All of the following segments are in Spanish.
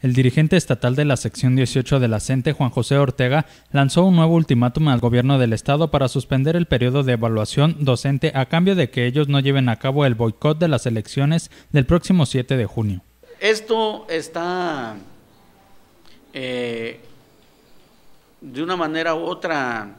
El dirigente estatal de la sección 18 de la CENTE, Juan José Ortega, lanzó un nuevo ultimátum al gobierno del estado para suspender el periodo de evaluación docente a cambio de que ellos no lleven a cabo el boicot de las elecciones del próximo 7 de junio. Esto está eh, de una manera u otra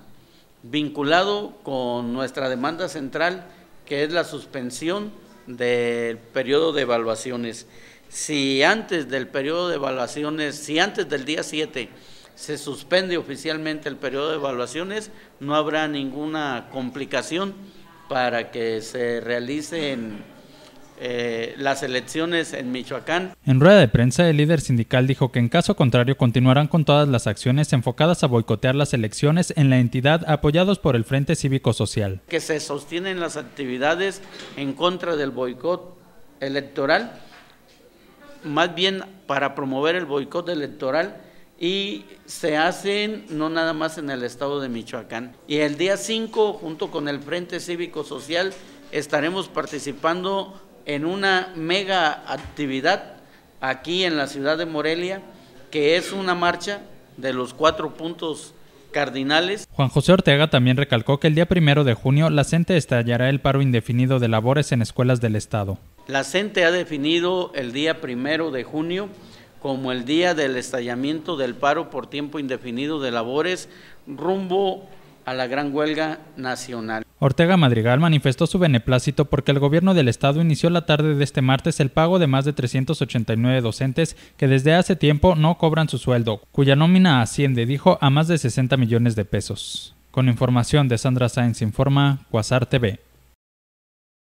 vinculado con nuestra demanda central, que es la suspensión del periodo de evaluaciones si antes del periodo de evaluaciones, si antes del día 7 se suspende oficialmente el periodo de evaluaciones, no habrá ninguna complicación para que se realicen eh, las elecciones en Michoacán. En rueda de prensa, el líder sindical dijo que en caso contrario continuarán con todas las acciones enfocadas a boicotear las elecciones en la entidad apoyados por el Frente Cívico Social. Que se sostienen las actividades en contra del boicot electoral más bien para promover el boicot electoral y se hacen no nada más en el estado de Michoacán. Y el día 5, junto con el Frente Cívico Social, estaremos participando en una mega actividad aquí en la ciudad de Morelia, que es una marcha de los cuatro puntos cardinales. Juan José Ortega también recalcó que el día primero de junio la gente estallará el paro indefinido de labores en escuelas del Estado. La CENTE ha definido el día primero de junio como el día del estallamiento del paro por tiempo indefinido de labores rumbo a la gran huelga nacional. Ortega Madrigal manifestó su beneplácito porque el gobierno del estado inició la tarde de este martes el pago de más de 389 docentes que desde hace tiempo no cobran su sueldo, cuya nómina asciende, dijo, a más de 60 millones de pesos. Con información de Sandra Sainz Informa, Cuasar TV.